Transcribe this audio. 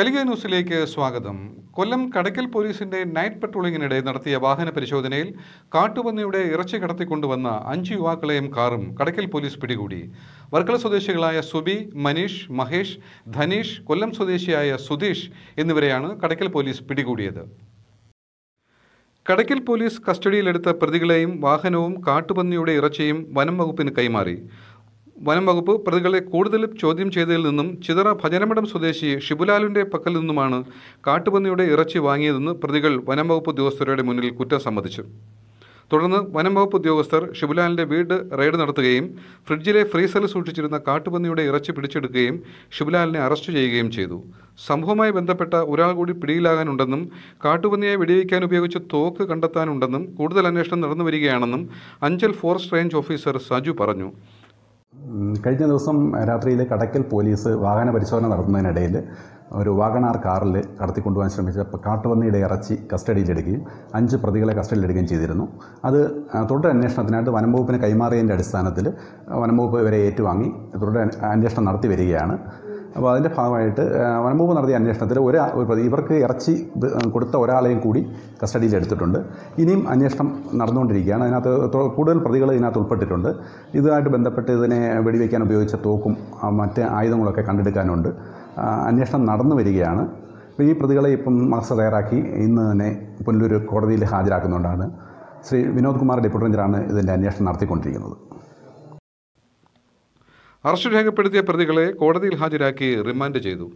കലിക ന്യൂസിലേക്ക് സ്വാഗതം കൊല്ലം കടയ്ക്കൽ പോലീസിന്റെ നൈറ്റ് പട്രോളിങ്ങിനിടെ നടത്തിയ വാഹന പരിശോധനയിൽ കാട്ടുപന്നിയുടെ ഇറച്ചി കടത്തിക്കൊണ്ടുവന്ന അഞ്ച് യുവാക്കളെയും കാറും കടയ്ക്കൽ പോലീസ് പിടികൂടി വർക്കല സ്വദേശികളായ സുബി മനീഷ് മഹേഷ് ധനീഷ് കൊല്ലം സ്വദേശിയായ സുധീഷ് എന്നിവരെയാണ് കടയ്ക്കൽ പോലീസ് പിടികൂടിയത് കടയ്ക്കൽ പോലീസ് കസ്റ്റഡിയിലെടുത്ത പ്രതികളെയും വാഹനവും കാട്ടുപന്നിയുടെ ഇറച്ചിയും വനം വകുപ്പിന് കൈമാറി വനം വകുപ്പ് പ്രതികളെ കൂടുതൽ ചോദ്യം ചെയ്തതിൽ നിന്നും ചിതറ ഭജനമഠം സ്വദേശി ഷിബുലാലിൻ്റെ പക്കൽ നിന്നുമാണ് കാട്ടുപന്നിയുടെ ഇറച്ചി വാങ്ങിയതെന്ന് പ്രതികൾ വനം വകുപ്പ് ഉദ്യോഗസ്ഥരുടെ മുന്നിൽ കുറ്റം സമ്മതിച്ചു തുടർന്ന് വനം വകുപ്പ് ഉദ്യോഗസ്ഥർ ഷിബുലാലിൻ്റെ വീട് റെയ്ഡ് നടത്തുകയും ഫ്രിഡ്ജിലെ ഫ്രീസറിൽ സൂക്ഷിച്ചിരുന്ന കാട്ടുപന്നിയുടെ ഇറച്ചി പിടിച്ചെടുക്കുകയും ഷിബുലാലിനെ അറസ്റ്റ് ചെയ്യുകയും ചെയ്തു സംഭവവുമായി ബന്ധപ്പെട്ട ഒരാൾ കൂടി പിടിയിലാകാനുണ്ടെന്നും കാട്ടുപന്നിയെ വെടിവയ്ക്കാൻ ഉപയോഗിച്ച തോക്ക് കണ്ടെത്താനുണ്ടെന്നും കൂടുതൽ അന്വേഷണം നടന്നു വരികയാണെന്നും Anchal forest range officer Saju പറഞ്ഞു കഴിഞ്ഞ ദിവസം രാത്രിയിൽ കടക്കൽ പോലീസ് വാഹന പരിശോധന നടത്തുന്നതിനിടയിൽ ഒരു വാഗണാർ കാറിൽ കടത്തിക്കൊണ്ടുപോകാൻ ശ്രമിച്ച കാട്ടുപന്നിയുടെ ഇറച്ചി കസ്റ്റഡിയിലെടുക്കുകയും അഞ്ച് പ്രതികളെ കസ്റ്റഡിയിലെടുക്കുകയും ചെയ്തിരുന്നു അത് തുടർ അന്വേഷണത്തിനായിട്ട് വനംവകുപ്പിന് കൈമാറിയതിൻ്റെ അടിസ്ഥാനത്തിൽ വനംവകുപ്പ് ഇവരെ ഏറ്റുവാങ്ങി തുടർ അന്വേഷണം നടത്തി വരികയാണ് അപ്പോൾ അതിൻ്റെ ഭാഗമായിട്ട് വനംവകുപ്പ് നടത്തിയ അന്വേഷണത്തിൽ ഒരു ഇവർക്ക് ഇറച്ചി കൊടുത്ത ഒരാളെയും കൂടി കസ്റ്റഡിയിൽ എടുത്തിട്ടുണ്ട് ഇനിയും അന്വേഷണം നടന്നുകൊണ്ടിരിക്കുകയാണ് അതിനകത്ത് കൂടുതൽ പ്രതികൾ ഇതിനകത്ത് ഉൾപ്പെട്ടിട്ടുണ്ട് ഇതുമായിട്ട് ബന്ധപ്പെട്ട് ഇതിനെ വെടിവെക്കാൻ ഉപയോഗിച്ച തോക്കും മറ്റ് ആയുധങ്ങളൊക്കെ കണ്ടെടുക്കാനുണ്ട് അന്വേഷണം നടന്നു വരികയാണ് അപ്പോൾ ഈ പ്രതികളെ ഇപ്പം മക്സ തയ്യാറാക്കി ഇന്ന് തന്നെ പുനലൂർ കോടതിയിൽ ഹാജരാക്കുന്നുണ്ടാണ് ശ്രീ വിനോദ് കുമാർ ഡെപ്യൂട്ടി റേഞ്ചറാണ് ഇതിൻ്റെ അന്വേഷണം നടത്തിക്കൊണ്ടിരിക്കുന്നത് അറസ്റ്റ് രേഖപ്പെടുത്തിയ പ്രതികളെ കോടതിയിൽ ഹാജരാക്കി റിമാൻഡ് ചെയ്തു